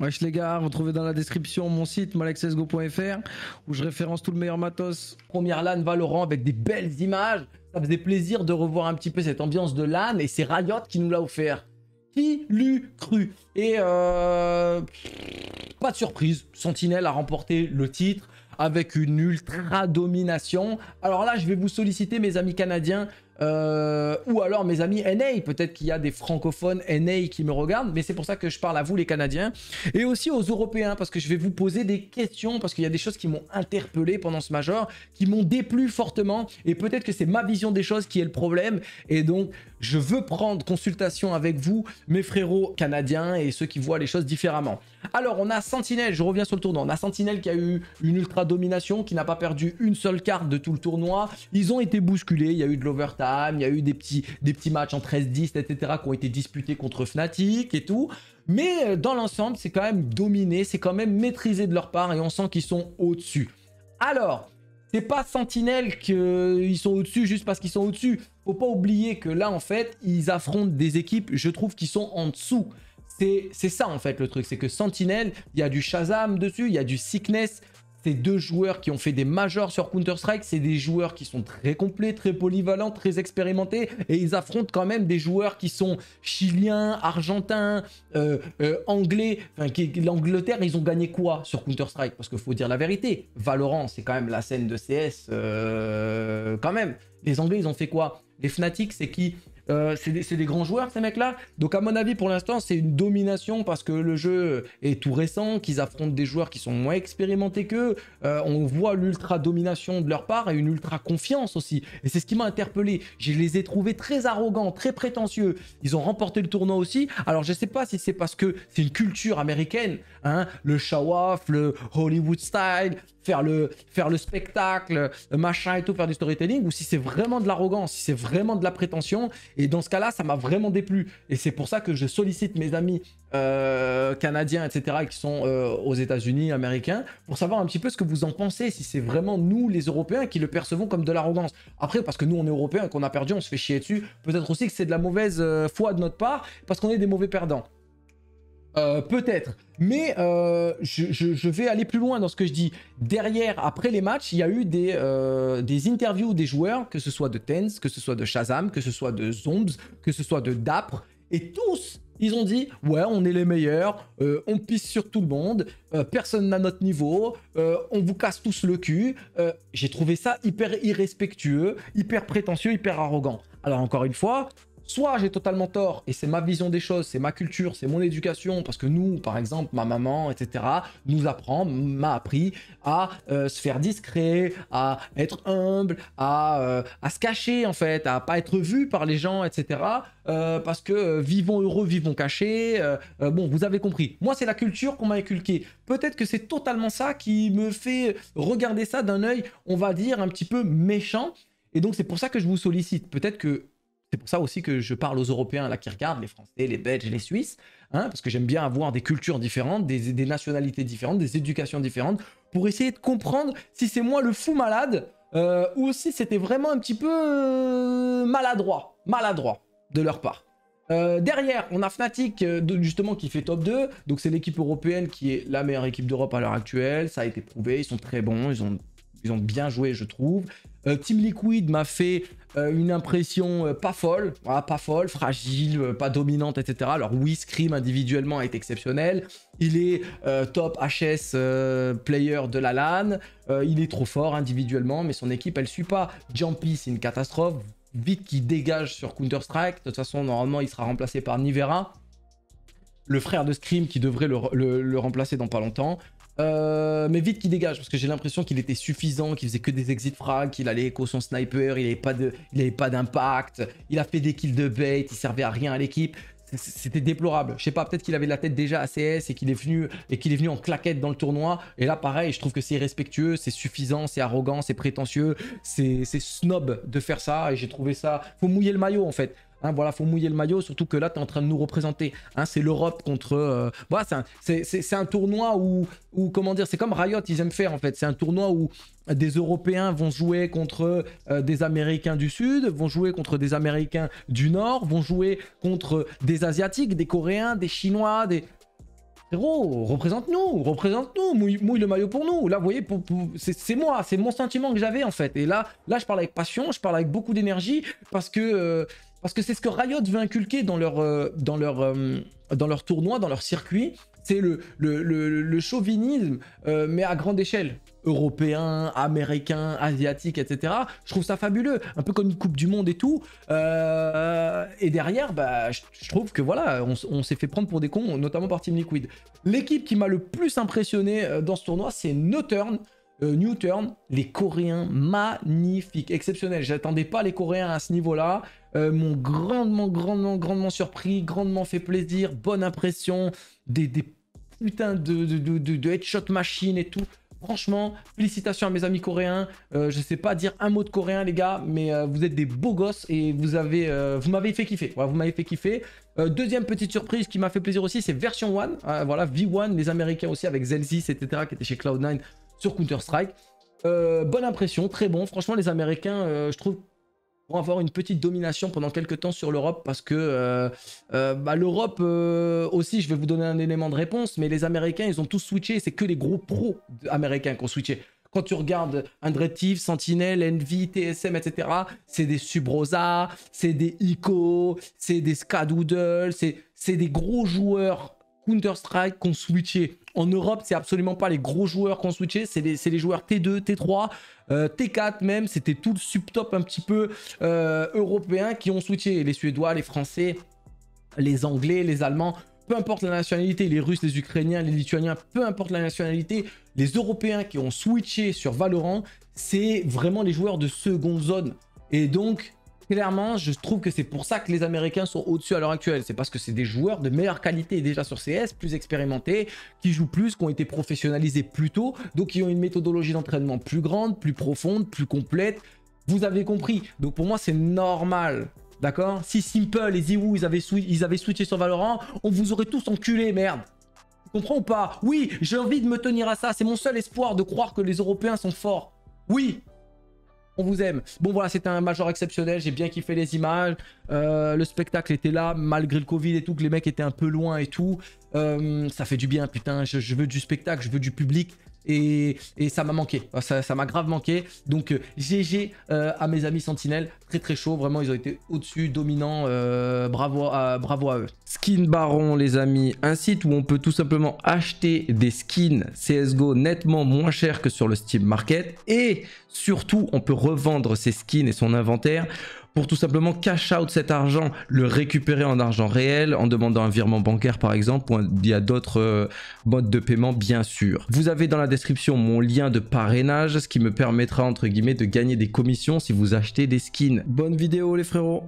Wesh les gars, vous dans la description mon site malexesgo.fr où je référence tout le meilleur matos. Première LAN Valorant avec des belles images. Ça faisait plaisir de revoir un petit peu cette ambiance de LAN et c'est Riot qui nous l'a offert. Qui l'eût cru Et euh, pas de surprise, Sentinelle a remporté le titre avec une ultra domination. Alors là, je vais vous solliciter mes amis canadiens euh, ou alors mes amis NA, peut-être qu'il y a des francophones NA qui me regardent, mais c'est pour ça que je parle à vous les Canadiens et aussi aux Européens parce que je vais vous poser des questions parce qu'il y a des choses qui m'ont interpellé pendant ce major, qui m'ont déplu fortement et peut-être que c'est ma vision des choses qui est le problème et donc je veux prendre consultation avec vous mes frérots canadiens et ceux qui voient les choses différemment. Alors on a Sentinelle, je reviens sur le tournoi, on a Sentinelle qui a eu une ultra domination, qui n'a pas perdu une seule carte de tout le tournoi, ils ont été bousculés, il y a eu de l'overtime il y a eu des petits, des petits matchs en 13-10, etc., qui ont été disputés contre Fnatic et tout. Mais euh, dans l'ensemble, c'est quand même dominé, c'est quand même maîtrisé de leur part et on sent qu'ils sont au-dessus. Alors, c'est pas Sentinelle qu'ils euh, sont au-dessus juste parce qu'ils sont au-dessus. Faut pas oublier que là, en fait, ils affrontent des équipes, je trouve, qui sont en dessous. C'est ça, en fait, le truc. C'est que Sentinel il y a du Shazam dessus, il y a du Sickness, ces deux joueurs qui ont fait des majors sur Counter-Strike, c'est des joueurs qui sont très complets, très polyvalents, très expérimentés, et ils affrontent quand même des joueurs qui sont chiliens, argentins, euh, euh, anglais. Enfin, L'Angleterre, ils ont gagné quoi sur Counter-Strike Parce qu'il faut dire la vérité, Valorant, c'est quand même la scène de CS, euh, quand même. Les Anglais, ils ont fait quoi Les Fnatic, c'est qui euh, c'est des, grands joueurs, ces mecs-là. Donc, à mon avis, pour l'instant, c'est une domination parce que le jeu est tout récent, qu'ils affrontent des joueurs qui sont moins expérimentés qu'eux. Euh, on voit l'ultra-domination de leur part et une ultra-confiance aussi. Et c'est ce qui m'a interpellé. Je les ai trouvés très arrogants, très prétentieux. Ils ont remporté le tournoi aussi. Alors, je sais pas si c'est parce que c'est une culture américaine, hein, le off le Hollywood style, faire le, faire le spectacle, machin et tout, faire du storytelling, ou si c'est vraiment de l'arrogance, si c'est vraiment de la prétention. Et dans ce cas-là, ça m'a vraiment déplu. Et c'est pour ça que je sollicite mes amis euh, canadiens, etc., qui sont euh, aux États-Unis, américains, pour savoir un petit peu ce que vous en pensez, si c'est vraiment nous, les Européens, qui le percevons comme de l'arrogance. Après, parce que nous, on est Européens, qu'on a perdu, on se fait chier dessus. Peut-être aussi que c'est de la mauvaise euh, foi de notre part, parce qu'on est des mauvais perdants. Euh, peut-être. Mais euh, je, vais aller plus loin dans ce que je dis. Derrière, après les matchs, il y a eu des, euh, des interviews des joueurs, que ce soit de Tens, que ce soit de Shazam, que ce soit de Zombs, que ce soit de Dapre. Et tous, ils ont dit, ouais, on est les meilleurs, on pisse sur tout le monde, personne n'a notre niveau, on vous casse tous le cul. J'ai trouvé ça hyper irrespectueux, hyper prétentieux, hyper arrogant. Alors encore une fois, soit j'ai totalement tort et c'est ma vision des choses, c'est ma culture, c'est mon éducation, parce que nous, par exemple, ma maman, etc., nous apprend, m'a appris à euh, se faire discret, à être humble, euh, à, se cacher en fait, à pas être vu par les gens, etc. Euh, parce que vivons heureux, vivons cachés. bon, vous avez compris. Moi, c'est la culture qu'on m'a inculquée. Peut-être que c'est totalement ça qui me fait regarder ça d'un œil, on va dire, un petit peu méchant. Et donc, c'est pour ça que je vous sollicite. Peut-être que c'est pour ça aussi que je parle aux Européens là qui regardent, les Français, les Belges, les Suisses, hein, parce que j'aime bien avoir des cultures différentes, des, nationalités différentes, des éducations différentes, pour essayer de comprendre si c'est moi le fou malade euh, ou si c'était vraiment un petit peu euh, maladroit, maladroit de leur part. Euh, derrière, on a Fnatic justement qui fait top 2. Donc c'est l'équipe européenne qui est la meilleure équipe d'Europe à l'heure actuelle. Ça a été prouvé, ils sont très bons, ils ont ils ont bien joué, je trouve. Euh, Team Liquid m'a fait euh, une impression euh, pas folle, ah, pas folle, fragile, pas dominante, etc. Alors oui, Scream individuellement est exceptionnel. Il est top HS player de la LAN. il est trop fort individuellement, mais son équipe, elle suit pas. Jumpy, c'est une catastrophe. Vite qui dégage sur Counter-Strike. De toute façon, normalement, il sera remplacé par Nivera le frère de Scream qui devrait le, remplacer dans pas longtemps. Euh, mais vite qu'il dégage parce que j'ai l'impression qu'il était suffisant, qu'il faisait que des exit frags, qu'il allait éco son sniper, il n'avait pas de, il pas d'impact, il a fait des kills de bait, il servait à rien à l'équipe. C'était déplorable. Je sais pas, peut-être qu'il avait la tête déjà à CS et qu'il est venu est venu en claquette dans le tournoi. Et là, pareil, je trouve que c'est irrespectueux, c'est suffisant, c'est arrogant, c'est prétentieux, c'est snob de faire ça. Et j'ai trouvé ça. Faut mouiller le maillot en fait. Voilà, hein, voilà, faut mouiller le maillot, surtout que là, tu es en train de nous représenter. Hein, c'est l'Europe contre. Euh, voilà, c'est un, tournoi où, où comment dire, c'est comme Riot, ils aiment faire en fait. C'est un tournoi où des Européens vont jouer contre euh, des Américains du Sud, vont jouer contre des Américains du Nord, vont jouer contre des Asiatiques, des Coréens, des Chinois, des. Frérot, représente-nous, représente-nous, mouille, le maillot pour nous. Là, vous voyez, c'est moi, c'est mon sentiment que j'avais en fait. Et là, là, je parle avec passion, je parle avec beaucoup d'énergie parce que. Euh, parce que c'est ce que Riot veut inculquer dans leur, euh, dans leur, euh, dans leur tournoi, dans leur circuit. C'est le, le, le, chauvinisme, euh, mais à grande échelle. Européen, américain, asiatique, etc. Je trouve ça fabuleux. Un peu comme une Coupe du Monde et tout. et derrière, bah, je, trouve que voilà, on, on s'est fait prendre pour des cons, notamment par Team Liquid. L'équipe qui m'a le plus impressionné dans ce tournoi, c'est No Turn. Euh, New Turn, les Coréens, magnifiques, exceptionnels. J'attendais pas les Coréens à ce niveau-là. Euh, m'ont grandement, grandement, grandement surpris, grandement fait plaisir, bonne impression, des, putains de, de, headshot machine et tout. Franchement, félicitations à mes amis coréens. Je euh, je sais pas dire un mot de coréen, les gars, mais euh, vous êtes des beaux gosses et vous avez, vous m'avez fait kiffer. vous m'avez fait kiffer. deuxième petite surprise qui m'a fait plaisir aussi, c'est version 1. voilà, V1, les Américains aussi avec Zelzis, etc., qui était chez Cloud9 sur Counter-Strike. Euh, bonne impression, très bon. Franchement, les Américains, euh, je trouve, vont avoir une petite domination pendant quelques temps sur l'Europe parce que euh, bah, l'Europe aussi, je vais vous donner un élément de réponse, mais les Américains, ils ont tous switché. C'est que les gros pros américains qui ont switché. Quand tu regardes Andretti, Sentinel, Envy, TSM, etc., c'est des Subrosa, c'est des Ico, c'est des Skadoodle, c'est des gros joueurs Counter-Strike qui ont switché. En Europe, c'est absolument pas les gros joueurs qu'on switché. c'est les, joueurs T2, T3, T4 même, c'était tout le subtop un petit peu euh, européen qui ont switché. Les Suédois, les Français, les Anglais, les Allemands, peu importe la nationalité, les Russes, les Ukrainiens, les Lituaniens, peu importe la nationalité, les Européens qui ont switché sur Valorant, c'est vraiment les joueurs de seconde zone. Et donc, clairement, je trouve que c'est pour ça que les Américains sont au-dessus à l'heure actuelle. C'est parce que c'est des joueurs de meilleure qualité déjà sur CS, plus expérimentés, qui jouent plus, qui ont été professionnalisés plus tôt, donc qui ont une méthodologie d'entraînement plus grande, plus profonde, plus complète. Vous avez compris. Donc pour moi, c'est normal. D'accord Si Simple et Ziwoo, ils avaient, ils avaient switché sur Valorant, on vous aurait tous enculé, merde comprends ou pas Oui, j'ai envie de me tenir à ça. C'est mon seul espoir de croire que les Européens sont forts. Oui, on vous aime. Bon voilà, c'était un major exceptionnel, j'ai bien kiffé les images, euh, le spectacle était là, malgré le Covid et tout, que les mecs étaient un peu loin et tout. Euh, ça fait du bien, putain, je veux du spectacle, je veux du public, et, ça m'a manqué. Ah, ça m'a grave manqué. Donc GG euh, euh, à mes amis Sentinelles. Très très chaud. Vraiment, ils ont été au-dessus, dominants. Euh, bravo, à, bravo à eux. Skin Baron, les amis. Un site où on peut tout simplement acheter des skins CSGO nettement moins cher que sur le Steam Market. Et surtout, on peut revendre ses skins et son inventaire pour tout simplement cash out cet argent, le récupérer en argent réel, en demandant un virement bancaire par exemple, ou il y a d'autres euh, modes de paiement bien sûr. Vous avez dans la description mon lien de parrainage, ce qui me permettra entre guillemets de gagner des commissions si vous achetez des skins. Bonne vidéo les frérots